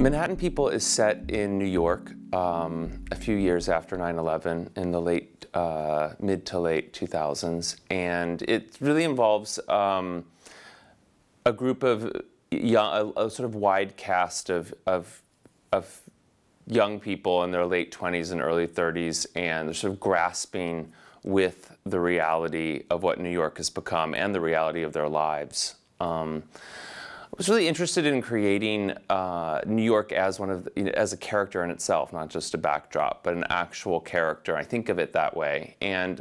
Manhattan People is set in New York um, a few years after 9-11 in the late, uh, mid to late 2000s. And it really involves um, a group of, young, a, a, sort of wide cast of, of, of young people in their late 20s and early 30s, and they're sort of grasping with the reality of what New York has become and the reality of their lives. Um, I was really interested in creating uh, New York as one of the, you know, as a character in itself, not just a backdrop, but an actual character. I think of it that way, and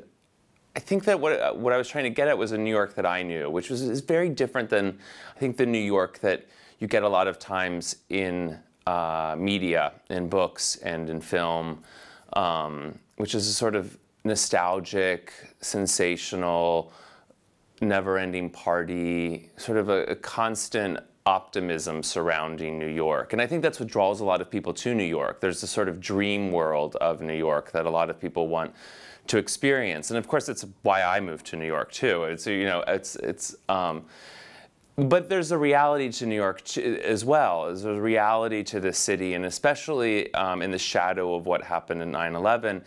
I think that what uh, what I was trying to get at was a New York that I knew, which was is very different than I think the New York that you get a lot of times in uh, media, in books, and in film, um, which is a sort of nostalgic, sensational, never ending party, sort of a, a, constant optimism surrounding New York. And I think that's what draws a lot of people to New York. There's this sort of dream world of New York that a lot of people want to experience. And of course, it's why I moved to New York too. It's, you know, it's, it's, um, but there's a reality to New York as well. There's a reality to the city, and especially um, in the shadow of what happened in 9 11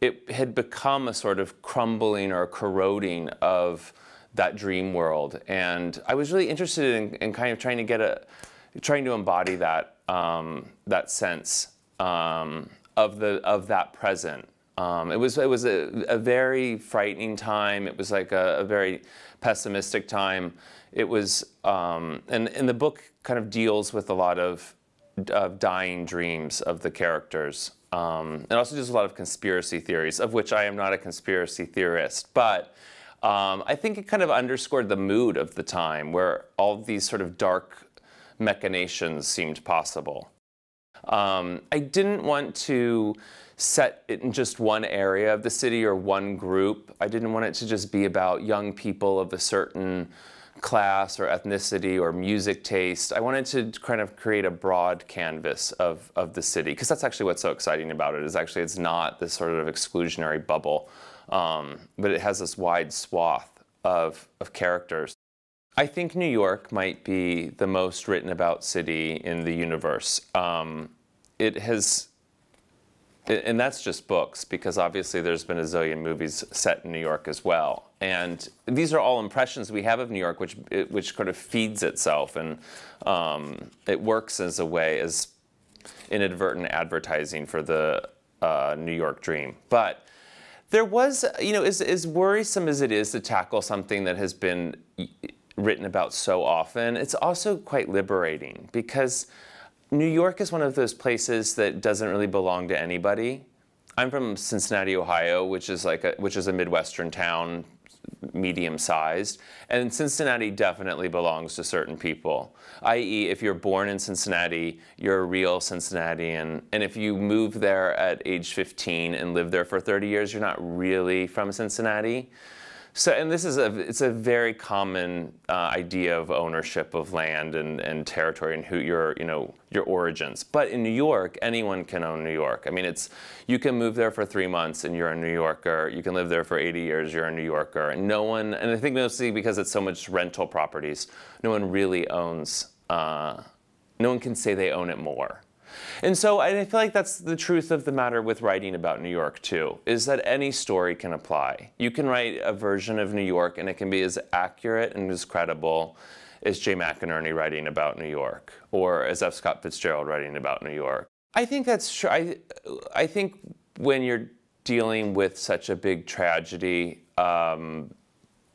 it had become a sort of crumbling or corroding of that dream world. And I was really interested in, in kind of trying to get a, trying to embody that, um, that sense um, of, the, of that present. Um, it was, it was a, a, very frightening time. It was like a, a very pessimistic time. It was, um, and, and the book kind of deals with a lot of, of dying dreams of the characters. Um, and also just a lot of conspiracy theories, of which I am not a conspiracy theorist. But um, I think it kind of underscored the mood of the time where all these sort of dark machinations seemed possible. Um, I didn't want to set it in just one area of the city or one group. I didn't want it to just be about young people of a certain class or ethnicity or music taste. I wanted to kind of create a broad canvas of, of the city because that's actually what's so exciting about it is actually it's not this sort of exclusionary bubble, um, but it has this wide swath of, of characters. I think New York might be the most written about city in the universe. Um, it has and that's just books because obviously there's been a zillion movies set in New York as well. And these are all impressions we have of New York, which which kind of feeds itself and um, it works as a way as inadvertent advertising for the uh, New York dream. But there was, you know, as, as worrisome as it is to tackle something that has been written about so often, it's also quite liberating because New York is one of those places that doesn't really belong to anybody. I'm from Cincinnati, Ohio, which is like a, which is a Midwestern town, medium sized, and Cincinnati definitely belongs to certain people. I.e., if you're born in Cincinnati, you're a real Cincinnatian, and if you move there at age 15 and live there for 30 years, you're not really from Cincinnati. So, and this is a, it's a very common uh, idea of ownership of land and, and territory and who your, you know, your origins. But in New York, anyone can own New York. I mean, it's, you can move there for three months and you're a New Yorker. You can live there for 80 years, you're a New Yorker. And no one, and I think mostly because it's so much rental properties, no one really owns, uh, no one can say they own it more. And so and I feel like that's the truth of the matter with writing about New York too, is that any story can apply. You can write a version of New York and it can be as accurate and as credible as Jay McInerney writing about New York or as F. Scott Fitzgerald writing about New York. I think that's true. I, I think when you're dealing with such a big tragedy, um,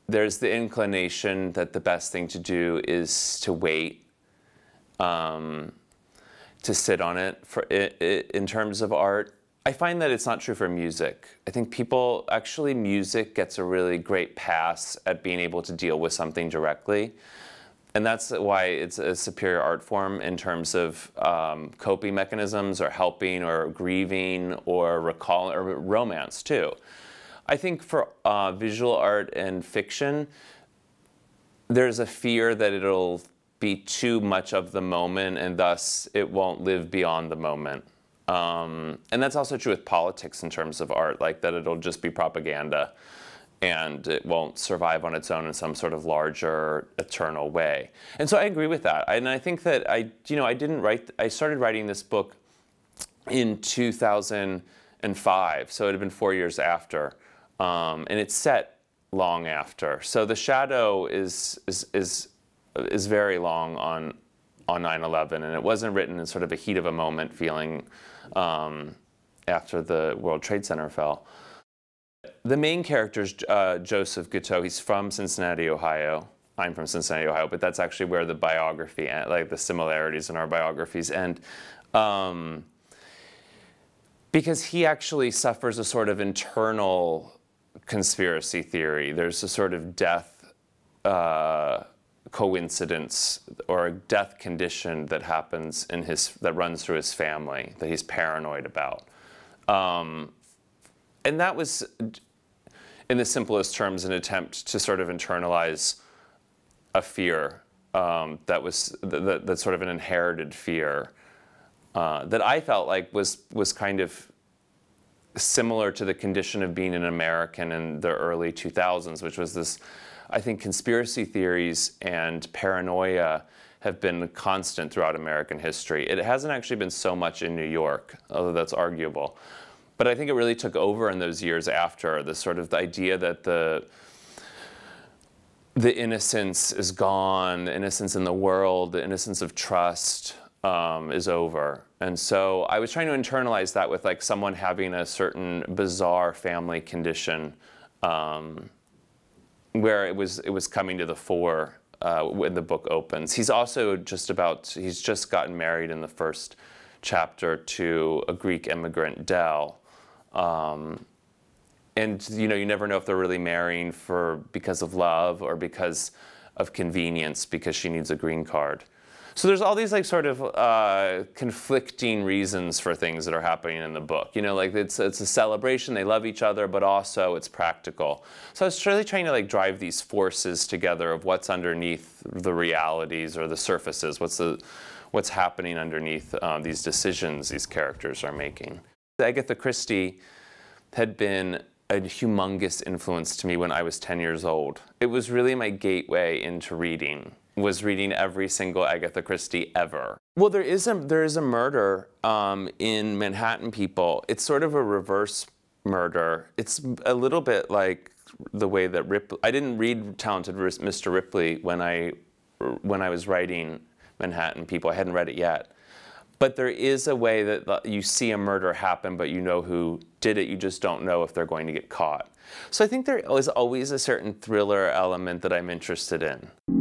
there's the inclination that the best thing to do is to wait. Um, to sit on it for it, it, in terms of art. I find that it's not true for music. I think people actually music gets a really great pass at being able to deal with something directly. And that's why it's a superior art form in terms of um, coping mechanisms or helping or grieving or recall or romance too. I think for uh, visual art and fiction, there's a fear that it'll be too much of the moment and thus it won't live beyond the moment. Um, and that's also true with politics in terms of art, like that it'll just be propaganda and it won't survive on its own in some sort of larger eternal way. And so I agree with that. And I think that I, you know, I didn't write, I started writing this book in 2005, so it had been four years after. Um, and it's set long after. So the shadow is, is, is is very long on on 9/11, and it wasn't written in sort of a heat of a moment feeling um, after the World Trade Center fell. The main character is uh, Joseph Guiteau. He's from Cincinnati, Ohio. I'm from Cincinnati, Ohio, but that's actually where the biography, uh, like the similarities in our biographies end. Um, because he actually suffers a sort of internal conspiracy theory. There's a sort of death uh, coincidence or a death condition that happens in his that runs through his family that he's paranoid about. Um, and that was, in the simplest terms, an attempt to sort of internalize a fear um, that was that, that sort of an inherited fear uh, that I felt like was was kind of similar to the condition of being an American in the early 2000s, which was this I think conspiracy theories and paranoia have been constant throughout American history. It hasn't actually been so much in New York, although that's arguable. But I think it really took over in those years after the sort of the idea that the the innocence is gone, the innocence in the world, the innocence of trust um, is over. And so I was trying to internalize that with like someone having a certain bizarre family condition. Um, where it was it was coming to the fore uh, when the book opens. He's also just about he's just gotten married in the first chapter to a Greek immigrant, Dell. Um, and you know you never know if they're really marrying for because of love or because of convenience because she needs a green card. So there's all these like sort of uh, conflicting reasons for things that are happening in the book. You know, like it's it's a celebration. They love each other, but also it's practical. So I was really trying to like drive these forces together of what's underneath the realities or the surfaces. What's the what's happening underneath um, these decisions these characters are making. Agatha Christie had been a humongous influence to me when I was 10 years old. It was really my gateway into reading was reading every single Agatha Christie ever. Well, there is a there is a murder um, in Manhattan. People, it's sort of a reverse murder. It's a little bit like the way that Ripley. I didn't read Talented Mr. Ripley when I when I was writing Manhattan People. I hadn't read it yet. But there is a way that you see a murder happen, but you know who did it. You just don't know if they're going to get caught. So I think there is always a certain thriller element that I'm interested in.